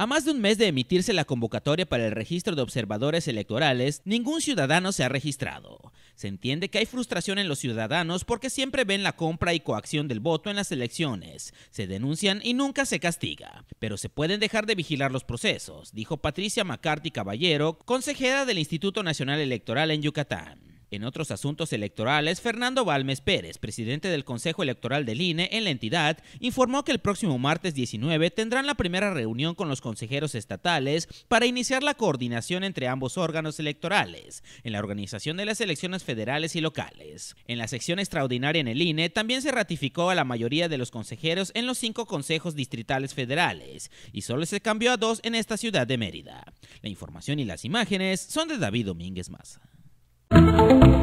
A más de un mes de emitirse la convocatoria para el registro de observadores electorales, ningún ciudadano se ha registrado. Se entiende que hay frustración en los ciudadanos porque siempre ven la compra y coacción del voto en las elecciones, se denuncian y nunca se castiga. Pero se pueden dejar de vigilar los procesos, dijo Patricia McCarthy Caballero, consejera del Instituto Nacional Electoral en Yucatán. En otros asuntos electorales, Fernando Balmes Pérez, presidente del Consejo Electoral del INE en la entidad, informó que el próximo martes 19 tendrán la primera reunión con los consejeros estatales para iniciar la coordinación entre ambos órganos electorales en la organización de las elecciones federales y locales. En la sección extraordinaria en el INE también se ratificó a la mayoría de los consejeros en los cinco consejos distritales federales y solo se cambió a dos en esta ciudad de Mérida. La información y las imágenes son de David Domínguez Maza. Thank you.